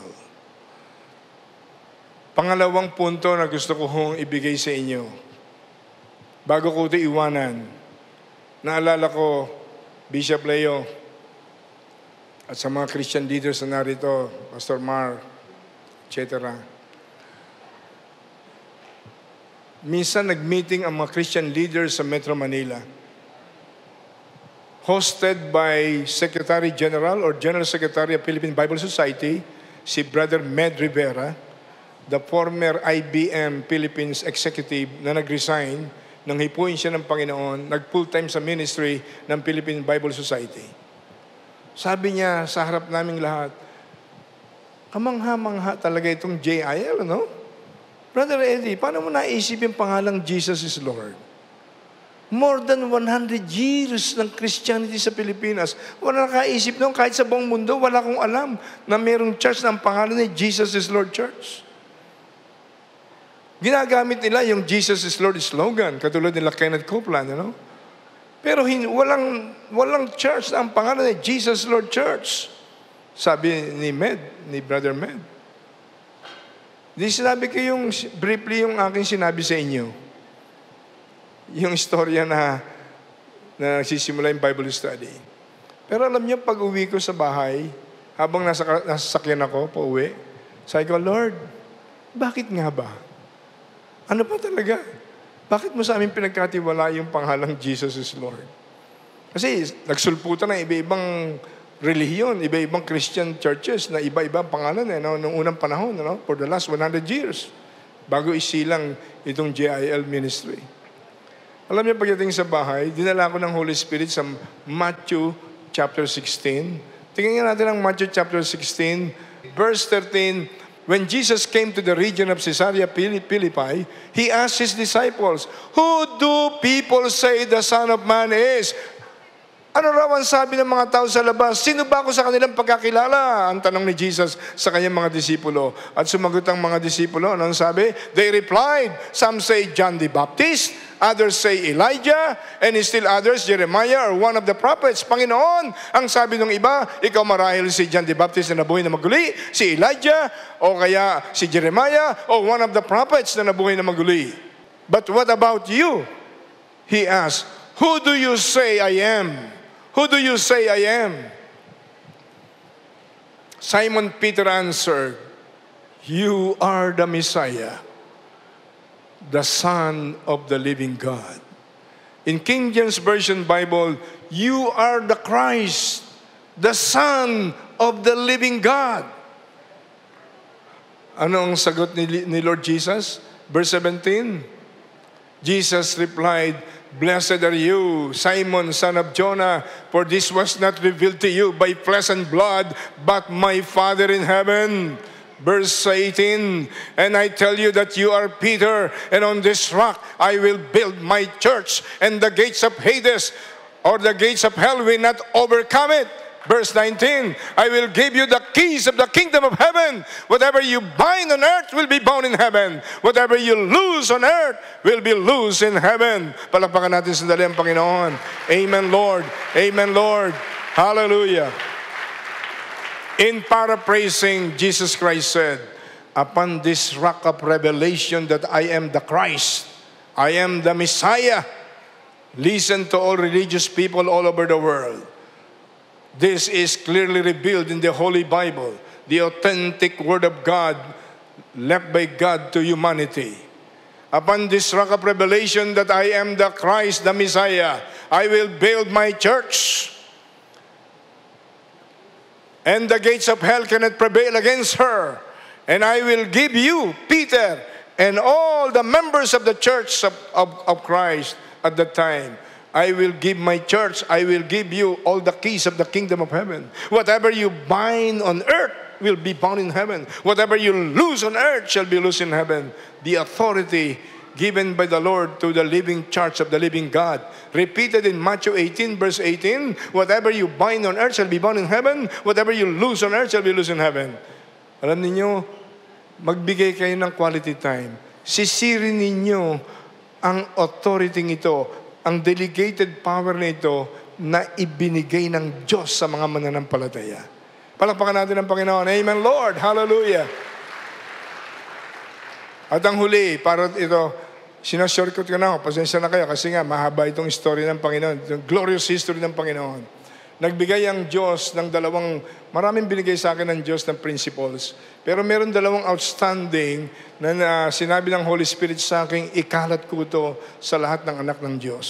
Speaker 1: Pangalawang punto na gusto ko hong ibigay sa inyo, bago ko ito iwanan, naalala ko, Bishop Leo, at sa mga Christian leaders na narito, Pastor Mark, etc Minsan nag-meeting ang mga Christian leaders sa Metro Manila. Hosted by Secretary General or General Secretary of Philippine Bible Society, si Brother Med Rivera, the former IBM Philippines executive na nag-resign nang hipuin siya ng Panginoon, nag-full-time sa ministry ng Philippine Bible Society. Sabi niya sa harap naming lahat, kamangha-mangha talaga itong JIL, no? Brother Eddie, paano mo naisip yung pangalang Jesus is Lord? More than 100 years ng Christianity sa Pilipinas. Wala nakaisip noon. Kahit sa buong mundo, wala kong alam na mayroong church ng pangalan ni Jesus is Lord Church. Ginagamit nila yung Jesus is Lord slogan, katulad nila Kenneth Copeland, ano? You know? Pero hin- walang, walang church ang pangalan ni Jesus Lord Church. Sabi ni Med, ni Brother Med. Di sinabi ko yung briefly yung aking sinabi sa inyo. Yung istorya na na nagsisimula yung Bible study. Pero alam niyo, pag uwi ko sa bahay, habang nasa, nasa sakyan ako, pauwi, sabi ko, Lord, bakit nga ba? Ano pa talaga? Bakit mo sa amin pinagkatiwala yung panghalang Jesus is Lord? Kasi nagsulputan ng iba-ibang religion, iba-ibang Christian churches na iba-ibang pangalan eh, no? noong unang panahon, no? for the last 100 years, bago isilang itong JIL ministry. Alam niyo, pagdating sa bahay, dinala ko ng Holy Spirit sa Matthew chapter 16. Tingnan natin ang Matthew chapter 16, verse 13. When Jesus came to the region of Caesarea Philippi, he asked his disciples, Who do people say the Son of Man is? Ano raw ang sabi ng mga tao sa labas? Sino ba ako sa kanilang pagkakilala? Ang tanong ni Jesus sa kanyang mga disipulo. At sumagot ang mga disipulo, ano sabi? They replied, some say John the Baptist, others say Elijah, and still others, Jeremiah or one of the prophets. Panginoon, ang sabi ng iba, ikaw marahil si John the Baptist na nabuhay na maguli, si Elijah, o kaya si Jeremiah, o one of the prophets na nabuhay na maguli. But what about you? He asked, Who do you say I am? Who do you say I am? Simon Peter answered, You are the Messiah, the Son of the living God. In King James Version Bible, you are the Christ, the Son of the living God. Ano ang sagot ni, Lord Jesus? Verse 17, Jesus replied, Blessed are you, Simon, son of Jonah, for this was not revealed to you by flesh and blood, but my Father in heaven. Verse 18, and I tell you that you are Peter, and on this rock I will build my church, and the gates of Hades or the gates of hell will not overcome it. Verse 19, I will give you the keys of the kingdom of heaven. Whatever you bind on earth will be bound in heaven. Whatever you lose on earth will be loose in heaven. Palakpakan natin sandali ang Panginoon. Amen, Lord. Amen, Lord. Hallelujah. In paraphrasing, Jesus Christ said, Upon this rock of revelation that I am the Christ, I am the Messiah. Listen to all religious people all over the world. This is clearly revealed in the Holy Bible, the authentic Word of God left by God to humanity. Upon this rock of revelation that I am the Christ, the Messiah, I will build my church. And the gates of hell cannot prevail against her. And I will give you, Peter, and all the members of the church of, of, of Christ at the time I will give my church, I will give you all the keys of the kingdom of heaven. Whatever you bind on earth will be bound in heaven. Whatever you lose on earth shall be loose in heaven. The authority given by the Lord to the living church of the living God. Repeated in Matthew 18, verse 18 Whatever you bind on earth shall be bound in heaven, whatever you lose on earth shall be loose in heaven. Alam niyo, magbigay kayo ng quality time. Sisirin ninyo ang authority ito ang delegated power nito na ibinigay ng Diyos sa mga mananampalataya. Palakpakan natin ang Panginoon. Amen, Lord. Hallelujah. At ang huli, para ito, sinashortcut ko na ako. Pasensya na kayo kasi nga mahaba itong story ng Panginoon. Glorious history ng Panginoon. Nagbigay ang Diyos ng dalawang, maraming binigay sa akin ng Diyos ng principles. Pero meron dalawang outstanding na, na sinabi ng Holy Spirit sa akin, ikalat ko ito sa lahat ng anak ng Diyos.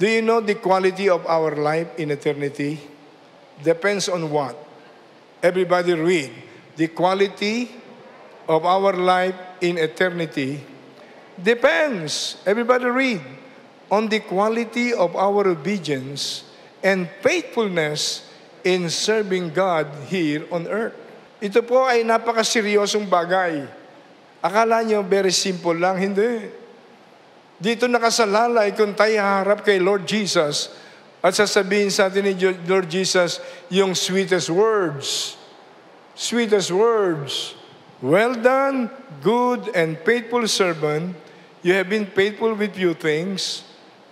Speaker 1: Do you know the quality of our life in eternity? Depends on what? Everybody read. The quality of our life in eternity depends. Everybody read on the quality of our obedience and faithfulness in serving God here on earth. Ito po ay napakaseryosong bagay. Akala niyo very simple lang, hindi. Dito nakasalalay kung tayo harap kay Lord Jesus at sasabihin sa atin ni Lord Jesus yung sweetest words. Sweetest words. Well done, good and faithful servant. You have been faithful with few things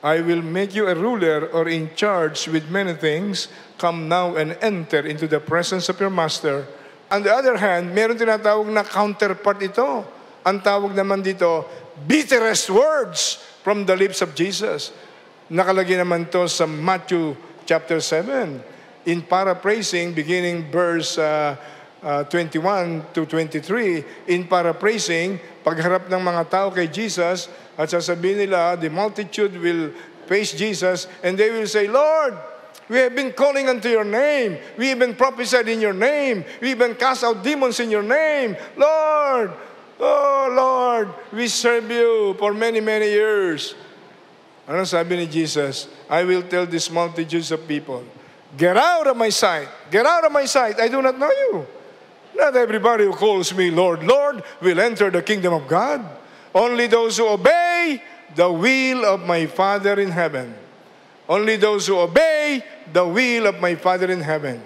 Speaker 1: I will make you a ruler or in charge with many things. Come now and enter into the presence of your master. On the other hand, meron tinatawag na counterpart ito. Ang tawag naman dito, bitterest words from the lips of Jesus. Nakalagay naman to sa Matthew chapter 7. In paraphrasing, beginning verse uh, uh, 21 to 23 in paraphrasing, pagharap ng mga tao kay Jesus at sasabihin nila, the multitude will face Jesus and they will say, Lord, we have been calling unto your name. We have been prophesied in your name. We have been cast out demons in your name. Lord, oh Lord, we serve you for many, many years. Ano sabi ni Jesus? I will tell this multitude of people, Get out of my sight. Get out of my sight. I do not know you. Not everybody who calls me Lord, Lord will enter the kingdom of God. Only those who obey the will of my Father in heaven. Only those who obey the will of my Father in heaven.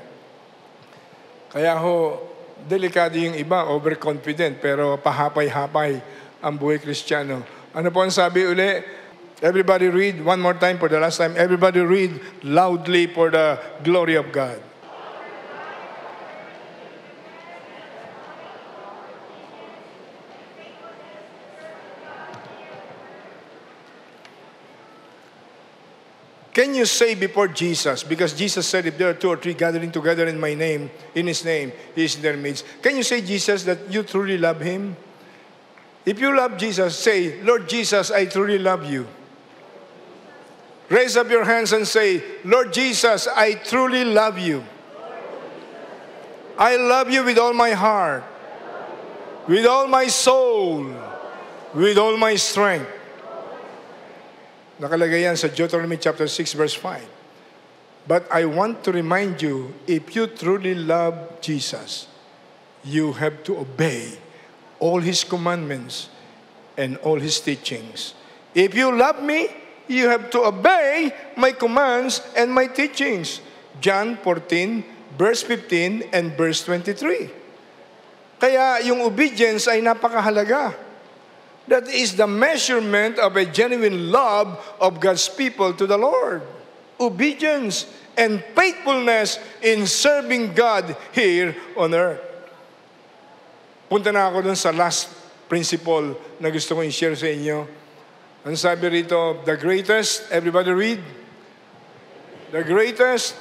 Speaker 1: Kaya ho, delikado yung iba, overconfident, pero pahapay-hapay ang buhay kristyano. Ano po ang sabi uli? Everybody read one more time for the last time. Everybody read loudly for the glory of God. Can you say before Jesus, because Jesus said, if there are two or three gathering together in my name, in his name, he is in their midst. Can you say, Jesus, that you truly love him? If you love Jesus, say, Lord Jesus, I truly love you. Raise up your hands and say, Lord Jesus, I truly love you. I love you with all my heart, with all my soul, with all my strength. Nakalagay yan sa Deuteronomy chapter 6 verse 5. But I want to remind you, if you truly love Jesus, you have to obey all His commandments and all His teachings. If you love me, you have to obey my commands and my teachings. John 14, verse 15 and verse 23. Kaya yung obedience ay napakahalaga. That is the measurement of a genuine love of God's people to the Lord. Obedience and faithfulness in serving God here on earth. Punta na ako dun sa last principle na gusto kong i-share sa inyo. Ang sabi rito, the greatest, everybody read, the greatest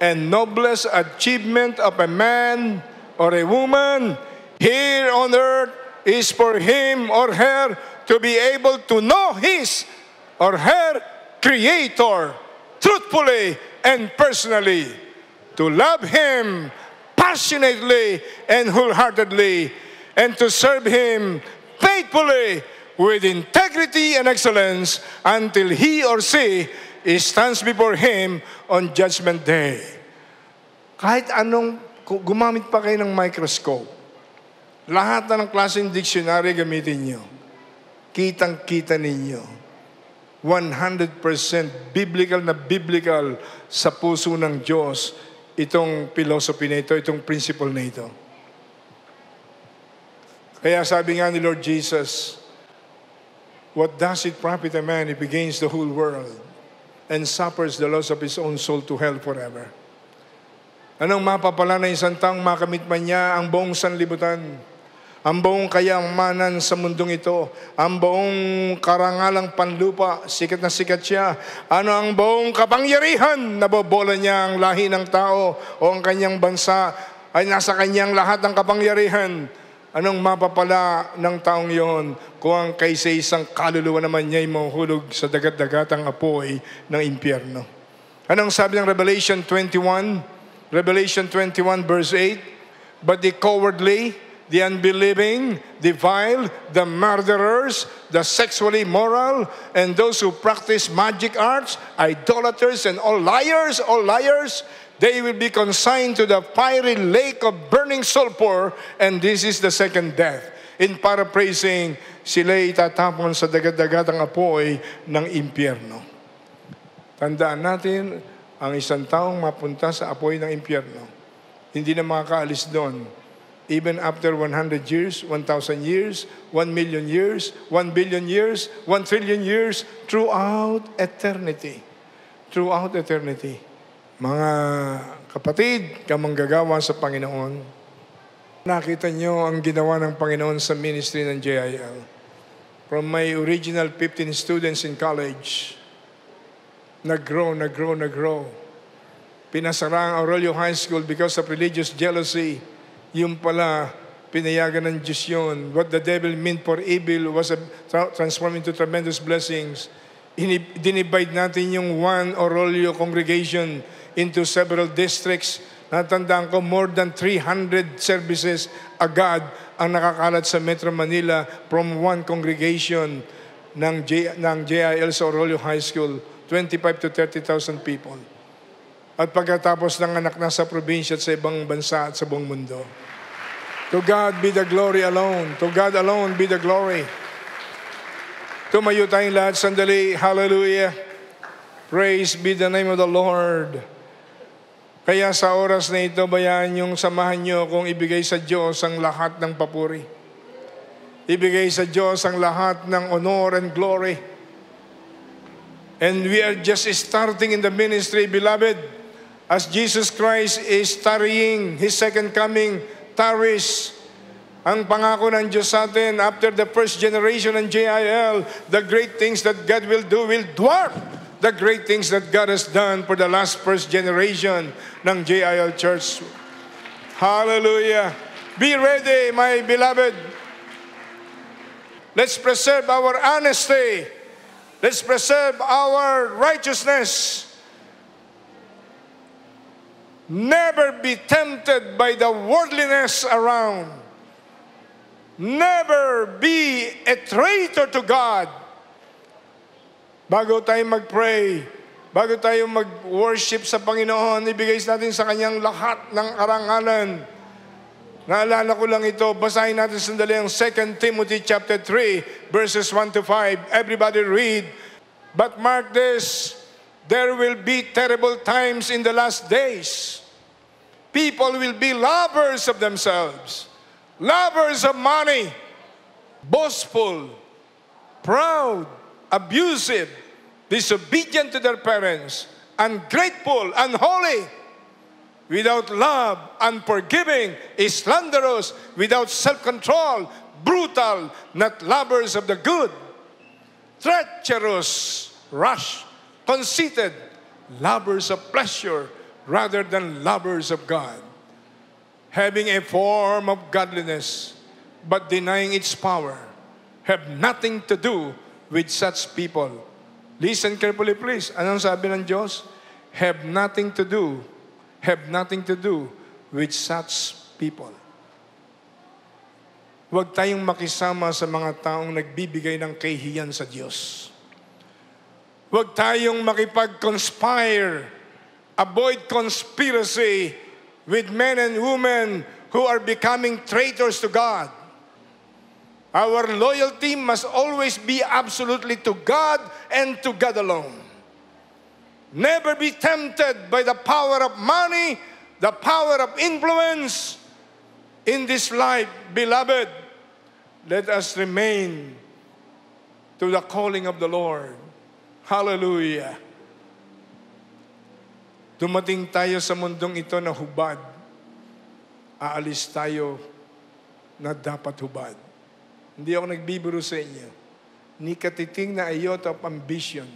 Speaker 1: and noblest achievement of a man or a woman here on earth is for him or her to be able to know his or her creator truthfully and personally, to love him passionately and wholeheartedly, and to serve him faithfully with integrity and excellence until he or she stands before him on judgment day. Kahit anong gumamit pa kayo ng microscope, lahat na ng klaseng dictionary gamitin nyo. Kitang-kita ninyo. 100% biblical na biblical sa puso ng Diyos itong philosophy na ito, itong principle na ito. Kaya sabi nga ni Lord Jesus, What does it profit a man if he gains the whole world and suffers the loss of his own soul to hell forever? Anong mapapala na isang taong makamit man niya ang buong sanlibutan? ang buong kayamanan sa mundong ito, ang buong karangalang panlupa, sikat na sikat siya. Ano ang buong kapangyarihan na bobola niya ang lahi ng tao o ang kanyang bansa ay nasa kanyang lahat ng kapangyarihan. Anong mapapala ng taong yon kung ang kaysa isang kaluluwa naman niya ay mahuhulog sa dagat-dagatang apoy ng impyerno? Anong sabi ng Revelation 21? Revelation 21 verse 8, But the cowardly, the unbelieving, the vile, the murderers, the sexually immoral, and those who practice magic arts, idolaters, and all liars, all liars, they will be consigned to the fiery lake of burning sulfur, and this is the second death. In paraphrasing, sila'y itatapon sa dagat-dagat ang apoy ng impyerno. Tandaan natin, ang isang taong mapunta sa apoy ng impyerno, hindi na makakaalis doon even after 100 years, 1,000 years, 1 million years, 1 billion years, 1 trillion years, throughout eternity. Throughout eternity. Mga kapatid, kamanggagawa sa Panginoon, nakita nyo ang ginawa ng Panginoon sa ministry ng JIL. From my original 15 students in college, nag-grow, nag-grow, nag-grow. Pinasara ang Aurelio High School because of religious jealousy yung pala, pinayagan ng Diyos yun. What the devil meant for evil was a, transformed into tremendous blessings. Inib- dinivide natin yung one or congregation into several districts. Natandaan ko, more than 300 services agad ang nakakalat sa Metro Manila from one congregation ng, J- ng JIL sa Orolio High School, 25 to 30,000 people at pagkatapos ng anak na sa probinsya at sa ibang bansa at sa buong mundo. To God be the glory alone. To God alone be the glory. Tumayo tayong lahat sandali. Hallelujah. Praise be the name of the Lord. Kaya sa oras na ito, bayan yung samahan nyo kung ibigay sa Diyos ang lahat ng papuri. Ibigay sa Diyos ang lahat ng honor and glory. And we are just starting in the ministry, beloved as Jesus Christ is tarrying His second coming, tarries. Ang pangako ng Diyos sa atin, after the first generation ng JIL, the great things that God will do will dwarf the great things that God has done for the last first generation ng JIL Church. Hallelujah. Be ready, my beloved. Let's preserve our honesty. Let's preserve our righteousness. Never be tempted by the worldliness around. Never be a traitor to God. Bago tayo mag-pray, bago tayo mag-worship sa Panginoon, ibigay natin sa Kanyang lahat ng karangalan. Naalala ko lang ito, basahin natin sandali ang 2 Timothy chapter 3, verses 1 to 5. Everybody read. But mark this, there will be terrible times in the last days people will be lovers of themselves, lovers of money, boastful, proud, abusive, disobedient to their parents, ungrateful, unholy, without love, unforgiving, slanderous, without self control, brutal, not lovers of the good, treacherous, rash, conceited, lovers of pleasure rather than lovers of God, having a form of godliness, but denying its power, have nothing to do with such people. Listen carefully, please. Anong sabi ng Diyos? Have nothing to do, have nothing to do with such people. Huwag tayong makisama sa mga taong nagbibigay ng kahihiyan sa Diyos. Huwag tayong makipag-conspire Avoid conspiracy with men and women who are becoming traitors to God. Our loyalty must always be absolutely to God and to God alone. Never be tempted by the power of money, the power of influence in this life, beloved. Let us remain to the calling of the Lord. Hallelujah. Dumating tayo sa mundong ito na hubad. Aalis tayo na dapat hubad. Hindi ako nagbibiro sa inyo. Ni katiting na ayot of ambition.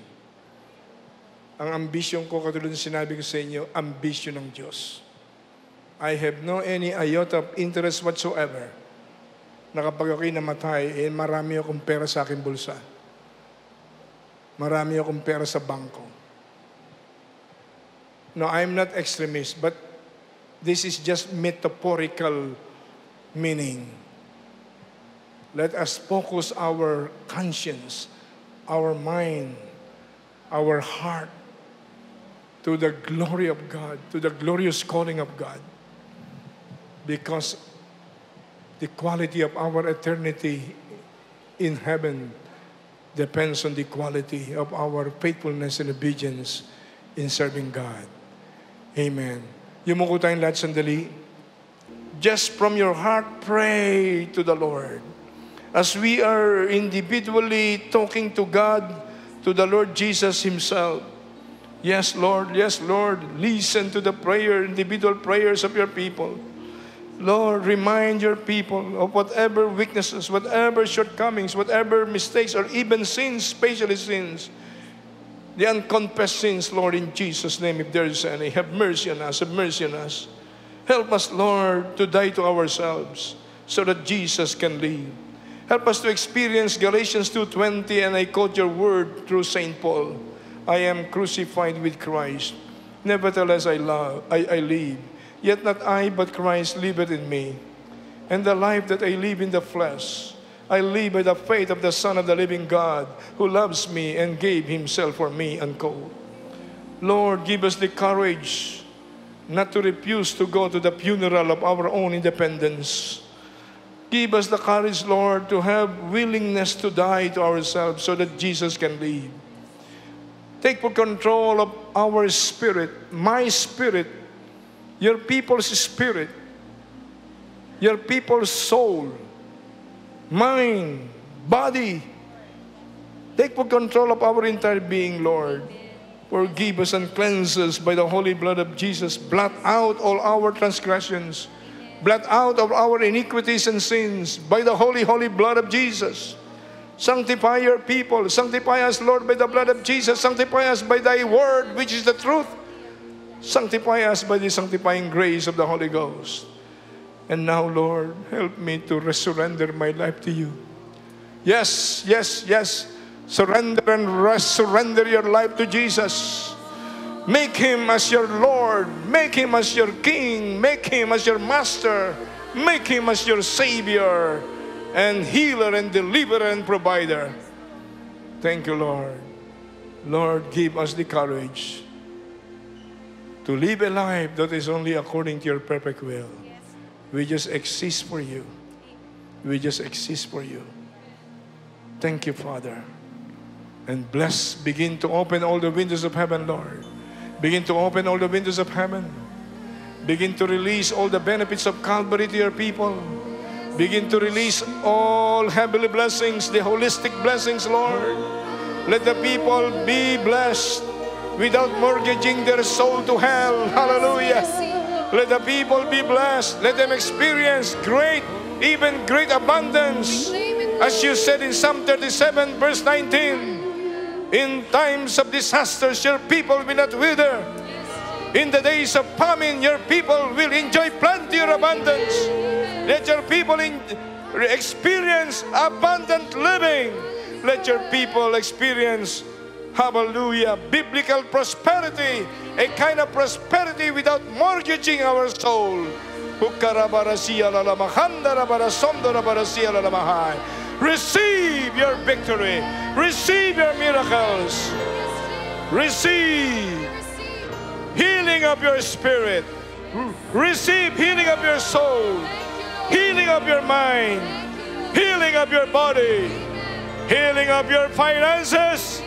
Speaker 1: Ang ambition ko, katulad ng sinabi ko sa inyo, ambition ng Diyos. I have no any ayot of interest whatsoever na kapag ako'y namatay, eh marami akong pera sa aking bulsa. Marami akong pera sa bangko No, I'm not extremist, but this is just metaphorical meaning. Let us focus our conscience, our mind, our heart to the glory of God, to the glorious calling of God. Because the quality of our eternity in heaven depends on the quality of our faithfulness and obedience in serving God. Amen. Yumuko tayong lahat sandali. Just from your heart, pray to the Lord. As we are individually talking to God, to the Lord Jesus Himself. Yes, Lord. Yes, Lord. Listen to the prayer, individual prayers of your people. Lord, remind your people of whatever weaknesses, whatever shortcomings, whatever mistakes, or even sins, especially sins, the unconfessed sins, Lord, in Jesus' name, if there is any. Have mercy on us, have mercy on us. Help us, Lord, to die to ourselves so that Jesus can live. Help us to experience Galatians 2.20, and I quote your word through St. Paul. I am crucified with Christ. Nevertheless, I, love, I, I live. Yet not I, but Christ liveth in me. And the life that I live in the flesh, I live by the faith of the Son of the living God, who loves me and gave himself for me, and cold. Lord, give us the courage not to refuse to go to the funeral of our own independence. Give us the courage, Lord, to have willingness to die to ourselves so that Jesus can live. Take control of our spirit, my spirit, your people's spirit, your people's soul mind, body. Take full control of our entire being, Lord. Forgive us and cleanse us by the holy blood of Jesus. Blot out all our transgressions. Blot out of our iniquities and sins by the holy, holy blood of Jesus. Sanctify your people. Sanctify us, Lord, by the blood of Jesus. Sanctify us by thy word, which is the truth. Sanctify us by the sanctifying grace of the Holy Ghost. And now, Lord, help me to surrender my life to you. Yes, yes, yes. Surrender and rest. Surrender your life to Jesus. Make him as your Lord. Make him as your King. Make him as your Master. Make him as your Savior and healer and deliverer and provider. Thank you, Lord. Lord, give us the courage to live a life that is only according to your perfect will. We just exist for you. We just exist for you. Thank you, Father. And bless, begin to open all the windows of heaven, Lord. Begin to open all the windows of heaven. Begin to release all the benefits of Calvary to your people. Begin to release all heavenly blessings, the holistic blessings, Lord. Let the people be blessed without mortgaging their soul to hell. Hallelujah. Let the people be blessed. Let them experience great, even great abundance. As you said in Psalm 37, verse 19, in times of disasters, your people will not wither. In the days of famine, your people will enjoy plenty of abundance. Let your people experience abundant living. Let your people experience, hallelujah, biblical prosperity a kind of prosperity without mortgaging our soul. Receive your victory. Receive your miracles. Receive healing of your spirit. Receive healing of your soul. Healing of your mind. Healing of your body. Healing of your finances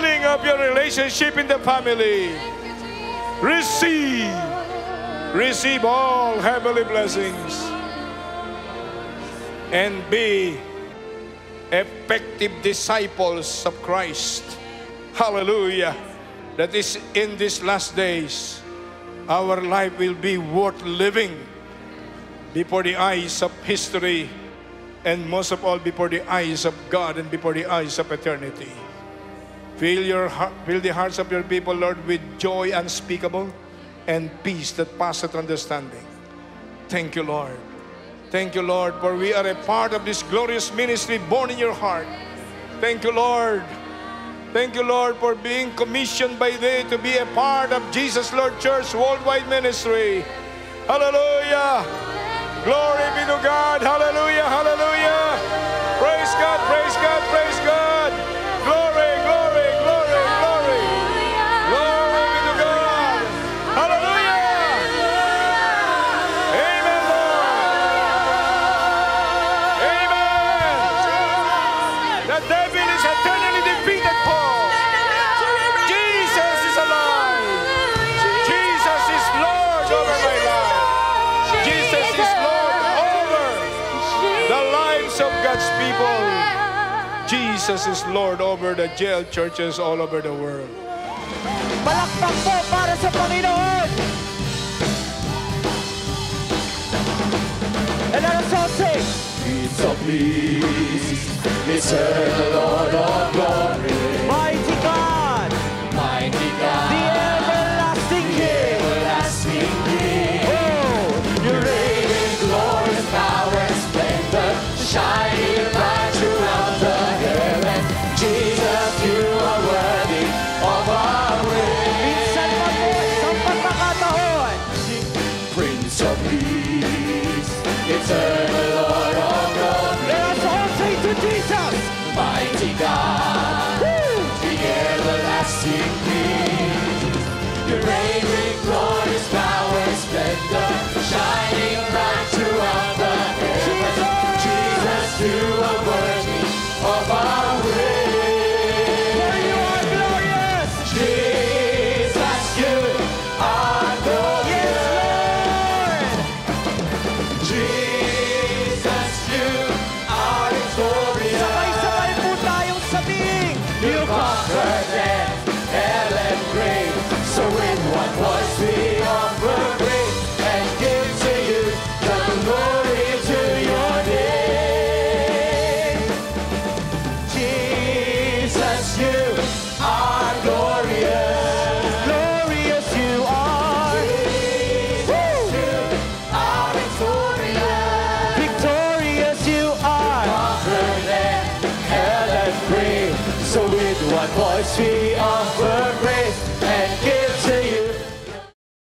Speaker 1: healing of your relationship in the family. Receive, receive all heavenly blessings and be effective disciples of Christ. Hallelujah. That is in these last days, our life will be worth living before the eyes of history and most of all before the eyes of God and before the eyes of eternity. Fill, your heart, fill the hearts of your people, Lord, with joy unspeakable and peace that passeth understanding. Thank you, Lord. Thank you, Lord, for we are a part of this glorious ministry born in your heart. Thank you, Lord. Thank you, Lord, for being commissioned by thee to be a part of Jesus Lord Church worldwide ministry. Hallelujah. Glory be to God. Hallelujah. Hallelujah. Praise God. Praise Jesus is Lord over the jail churches all over the world. Palakpak po para sa Panginoon! And let us all sing! It's a peace, it's the Lord of glory.